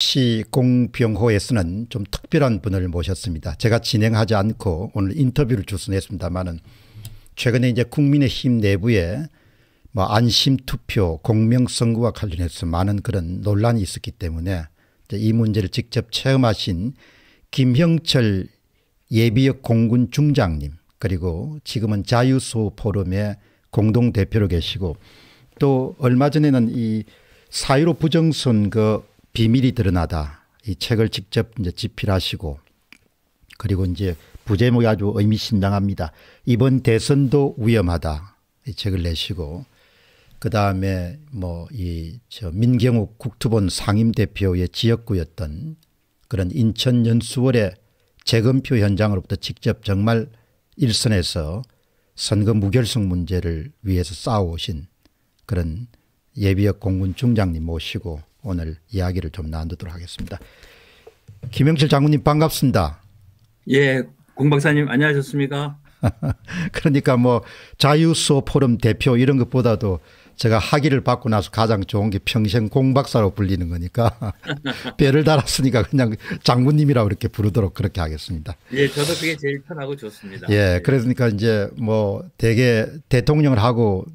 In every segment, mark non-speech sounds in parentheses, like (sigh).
시공병호에서는 좀 특별한 분을 모셨습니다. 제가 진행하지 않고 오늘 인터뷰를 주선했습니다만은 최근에 이제 국민의힘 내부에 뭐 안심투표, 공명선거와 관련해서 많은 그런 논란이 있었기 때문에 이 문제를 직접 체험하신 김형철 예비역 공군 중장님 그리고 지금은 자유소 포럼의 공동대표로 계시고 또 얼마 전에는 이4.15 부정선거 비밀이 드러나다. 이 책을 직접 이제 집필하시고 그리고 이제 부제목이 아주 의미심장합니다. 이번 대선도 위험하다. 이 책을 내시고 그 다음에 뭐 이 저 민경욱 국토본 상임대표의 지역구였던 그런 인천 연수월의 재검표 현장으로부터 직접 정말 일선에서 선거 무결성 문제를 위해서 싸워오신 그런 예비역 공군 중장님 모시고 오늘 이야기를 좀 나누도록 하겠습니다. 김영철 장군님 반갑습니다. 예, 공박사님 안녕하셨습니까? (laughs) 그러니까 뭐 자유수호 포럼 대표 이런 것보다도 제가 학위를 받고 나서 가장 좋은 게 평생 공박사로 불리는 거니까 (laughs) 배를 달았으니까 그냥 장군님이라고 이렇게 부르도록 그렇게 하겠습니다. 예, 저도 그게 제일 편하고 좋습니다. 예, 예. 그러니까 이제 뭐 대개 대통령을 하고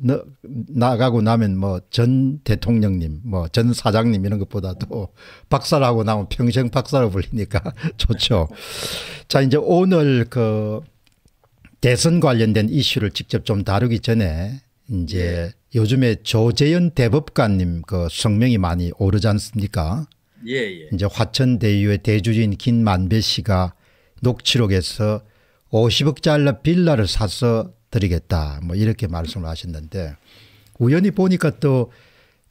나가고 나면 뭐 전 대통령님, 뭐 전 사장님 이런 것보다도 박사를 고 나면 평생 박사로 불리니까 (laughs) 좋죠. 자, 이제 오늘 그 대선 관련된 이슈를 직접 좀 다루기 전에 이제 요즘에 조재현 대법관님 그 성명이 많이 오르지 않습니까? 예, 예. 이제 화천대유의 대주주인 김만배 씨가 녹취록에서 50억짜리 빌라를 사서 드리겠다. 뭐 이렇게 말씀을 하셨는데 우연히 보니까 또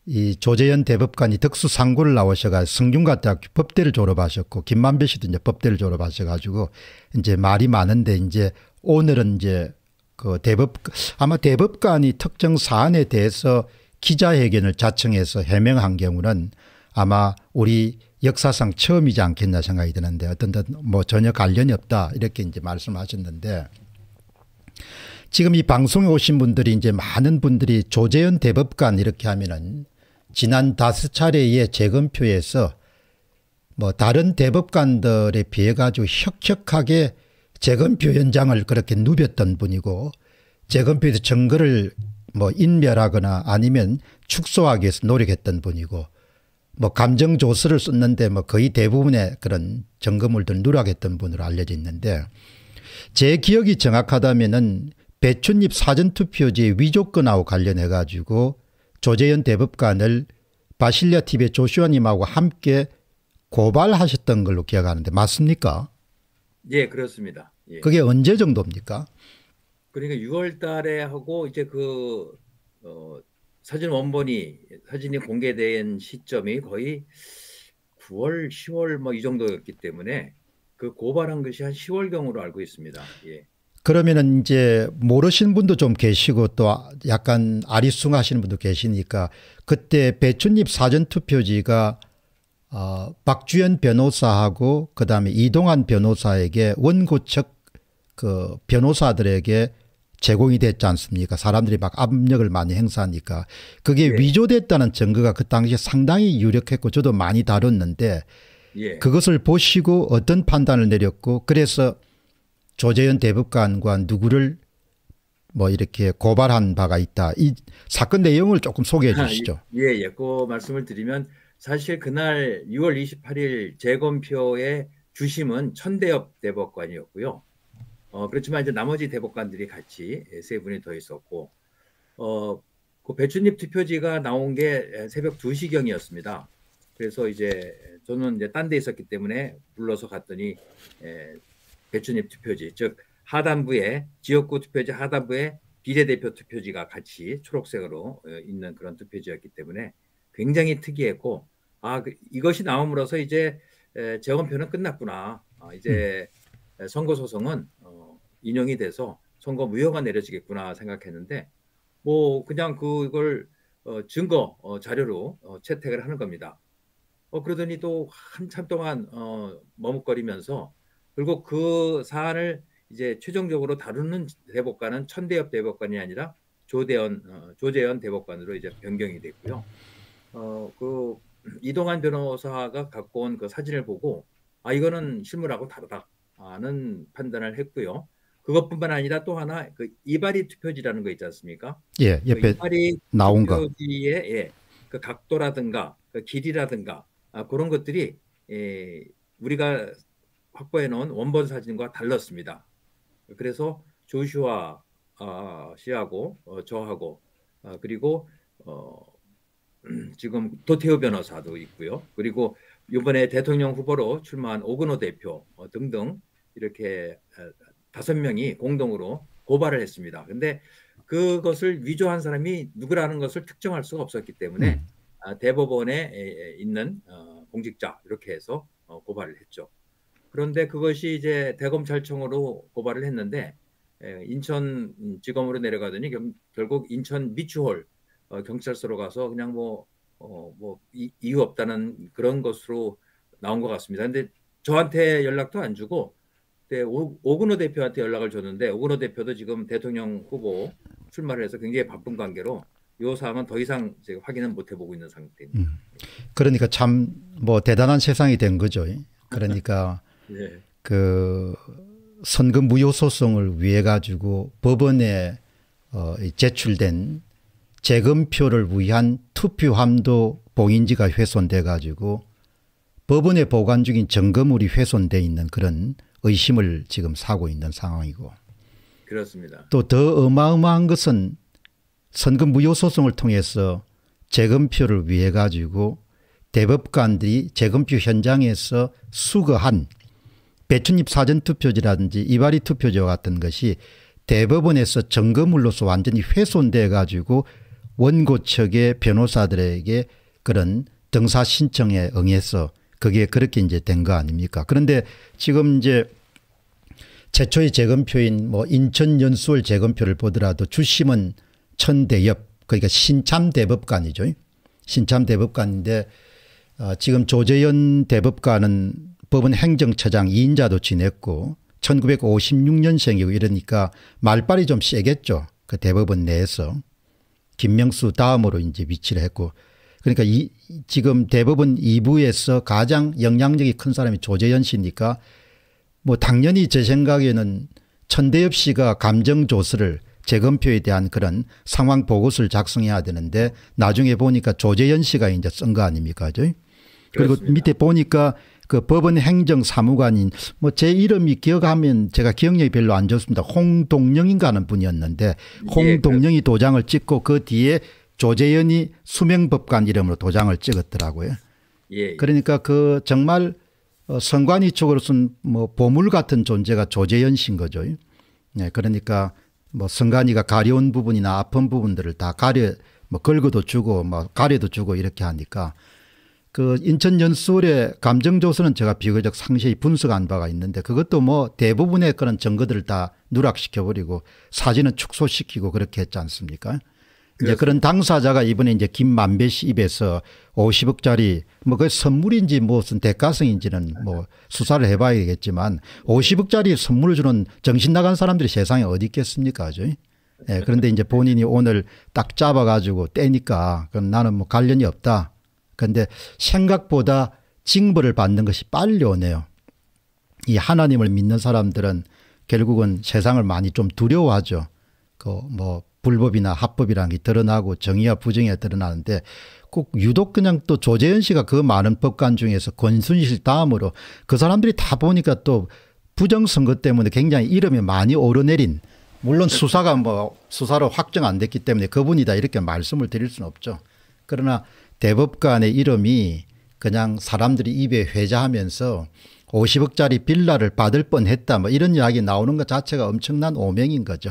이 조재현 대법관이 특수상고를 나오셔가 성균관대학교 법대를 졸업하셨고 김만배 씨도 이제 법대를 졸업하셔가지고 이제 말이 많은데 이제 오늘은 이제 그 대법 아마 대법관이 특정 사안에 대해서 기자회견을 자청해서 해명한 경우는 아마 우리 역사상 처음이지 않겠나 생각이 드는데 어떤 뭐 전혀 관련이 없다 이렇게 이제 말씀하셨는데 지금 이 방송에 오신 분들이 이제 많은 분들이 조재현 대법관 이렇게 하면은 지난 다섯 차례의 재검표에서 뭐 다른 대법관들에 비해 가지고 혁혁하게 재건표 현장을 그렇게 누볐던 분이고 재건표에서 증거를 뭐 인멸하거나 아니면 축소하기 위해서 노력했던 분이고 뭐 감정조서를 썼는데 뭐 거의 대부분의 그런 증거물들을 누락했던 분으로 알려져 있는데 제 기억이 정확하다면은 배춧잎 사전투표제 위조건하고 관련해 가지고 조재현 대법관을 바실리아 TV의 조슈아님하고 함께 고발하셨던 걸로 기억하는데 맞습니까? 예, 그렇습니다. 예. 그게 언제 정도입니까? 그러니까 6월 달에 하고 이제 그 어, 사진 원본이 사진이 공개된 시점이 거의 9월, 10월 뭐 이 정도였기 때문에 그 고발한 것이 한 10월 경으로 알고 있습니다. 예. 그러면은 이제 모르신 분도 좀 계시고 또 약간 아리숭하시는 분도 계시니까 그때 배춘립 사전 투표지가 어, 박주연 변호사하고 그 다음에 이동환 변호사에게 원고 측그 변호사들에게 제공이 됐지 않습니까? 사람들이 막 압력을 많이 행사하니까 그게 예. 위조됐다는 증거가 그 당시에 상당히 유력했고 저도 많이 다뤘는데 예. 그것을 보시고 어떤 판단을 내렸고 그래서 조재현 대법관과 누구를 뭐 이렇게 고발한 바가 있다. 이 사건 내용을 조금 소개해 아, 예. 주시죠. 아, 예, 예. 그 말씀을 드리면 사실 그날 6월 28일 재검표의 주심은 천대엽 대법관이었고요. 어, 그렇지만 이제 나머지 대법관들이 같이 세 분이 더 있었고, 어, 그 배춧잎 투표지가 나온 게 새벽 2시경이었습니다. 그래서 이제 저는 이제 딴데 있었기 때문에 불러서 갔더니 에, 예, 배춧잎 투표지, 즉 하단부에 지역구 투표지 하단부에 비례대표 투표지가 같이 초록색으로 어, 있는 그런 투표지였기 때문에 굉장히 특이했고 아 그, 이것이 나옴으로써 이제 에, 재검표는 끝났구나. 아, 이제 음. 선거 소송은 어, 인용이 돼서 선거 무효가 내려지겠구나 생각했는데 뭐 그냥 그걸 어, 증거 어, 자료로 어, 채택을 하는 겁니다. 어, 그러더니 또 한참 동안 어, 머뭇거리면서 결국 그 사안을 이제 최종적으로 다루는 대법관은 천대엽 대법관이 아니라 조대현 어, 조재현 대법관으로 이제 변경이 됐고요. 어, 그 이동한 변호사가 갖고 온 그 사진을 보고 아 이거는 실물하고 다르다는 판단을 했고요. 그것뿐만 아니라 또 하나 그 이발이 투표지라는 거 있지 않습니까? 예, 그 옆에 그 이발이 나온 투표지의 예, 그 각도라든가 그 길이라든가 아, 그런 것들이 예, 우리가 확보해 놓은 원본 사진과 달랐습니다. 그래서 조슈아 아, 씨하고 어, 저하고 아, 그리고 어, 음, 지금 도태호 변호사도 있고요. 그리고 이번에 대통령 후보로 출마한 오근호 대표 어, 등등 이렇게 다섯 명이 공동으로 고발을 했습니다. 근데 그것을 위조한 사람이 누구라는 것을 특정할 수가 없었기 때문에 음. 아, 대법원에 있는 어, 공직자 이렇게 해서 어, 고발을 했죠. 그런데 그것이 이제 대검찰청으로 고발을 했는데 인천지검으로 음, 내려가더니 결국 인천 미추홀 어, 경찰서로 가서 그냥 뭐, 어, 뭐 이, 유 없다는 그런 것으로 나온 것 같습니다. 근데 저한테 연락도 안 주고 그 오, 오근호 대표한테 연락을 줬는데 오근호 대표도 지금 대통령 후보 출마를 해서 굉장히 바쁜 관계로 요 사항은 더 이상 제가 확인은 못 해보고 있는 상태입니다. 음. 그러니까 참 뭐 대단한 세상이 된 거죠. 그러니까 (laughs) 네. 그 선거 무효 소송을 위해 가지고 법원에 어, 제출된 재검표를 위한 투표함도 봉인지가 훼손돼 가지고 법원에 보관 중인 점거물이 훼손돼 있는 그런 의심을 지금 사고 있는 상황이고 그렇습니다. 또 더 어마어마한 것은 선거 무효 소송을 통해서 재검표를 위해 가지고 대법관들이 재검표 현장에서 수거한 배춘입 사전투표지라든지 이발이 투표지와 같은 것이 대법원에서 점거물로서 완전히 훼손돼 가지고 원고 측의 변호사들에게 그런 등사 신청에 응해서 그게 그렇게 이제 된 거 아닙니까? 그런데 지금 이제 최초의 재검표인 뭐 인천 연수월 재검표를 보더라도 주심은 천대엽 그러니까 신참 대법관이죠. 신참 대법관인데 어 지금 조재현 대법관은 법원 행정처장 2인자도 지냈고 1956년생이고 이러니까 말빨이 좀 세겠죠. 그 대법원 내에서. 김명수 다음으로 이제 위치를 했고 그러니까 이 지금 대법원 2부에서 가장 영향력이 큰 사람이 조재현 씨니까 뭐 당연히 제 생각에는 천대엽 씨가 감정조서를 재검표에 대한 그런 상황 보고서를 작성해야 되는데 나중에 보니까 조재현 씨가 이제 쓴 거 아닙니까? 그죠? 그리고 밑에 보니까 그 법원 행정사무관인 뭐 제 이름이 기억하면 제가 기억력이 별로 안 좋습니다. 홍동영인가 하는 분이었는데 예, 홍동영이 도장을 찍고 그 뒤에 조재현이 수명법관 이름으로 도장을 찍었더라고요. 예. 예. 그러니까 그 정말 어, 선관위 쪽으로서는 뭐 보물 같은 존재가 조재현 씨인 거죠. 네, 그러니까 뭐 선관위가 가려운 부분이나 아픈 부분들을 다 가려 뭐 걸고도 주고 뭐 가려도 주고 이렇게 하니까 그 인천 연수원의 감정조서는 제가 비교적 상세히 분석한 바가 있는데 그것도 뭐 대부분의 그런 증거들을 다 누락시켜버리고 사진은 축소시키고 그렇게 했지 않습니까? 이제 그런 당사자가 이번에 이제 김만배 씨 입에서 50억짜리 뭐 그 선물인지 무슨 대가성인지는 뭐 수사를 해봐야겠지만 50억짜리 선물을 주는 정신 나간 사람들이 세상에 어디 있겠습니까? 아주. 예, 그런데 이제 본인이 오늘 딱 잡아가지고 떼니까 그럼 나는 뭐 관련이 없다. 근데 생각보다 징벌을 받는 것이 빨리 오네요. 이 하나님을 믿는 사람들은 결국은 세상을 많이 좀 두려워하죠. 그 뭐 불법이나 합법이라는 게 드러나고 정의와 부정이 드러나는데 꼭 유독 그냥 또 조재현 씨가 그 많은 법관 중에서 권순실 다음으로 그 사람들이 다 보니까 또 부정선거 때문에 굉장히 이름이 많이 오르내린 물론 수사가 뭐 수사로 확정 안 됐기 때문에 그분이다 이렇게 말씀을 드릴 수는 없죠. 그러나 대법관의 이름이 그냥 사람들이 입에 회자하면서 50억짜리 빌라를 받을 뻔했다 뭐 이런 이야기 나오는 것 자체가 엄청난 오명인 거죠.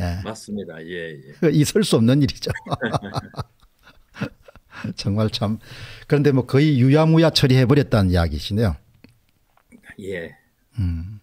예. 맞습니다. 예, 예. 있을 수 없는 일이죠. (laughs) 정말 참 그런데 뭐 거의 유야무야 처리해버렸다는 이야기시네요. 예. 음.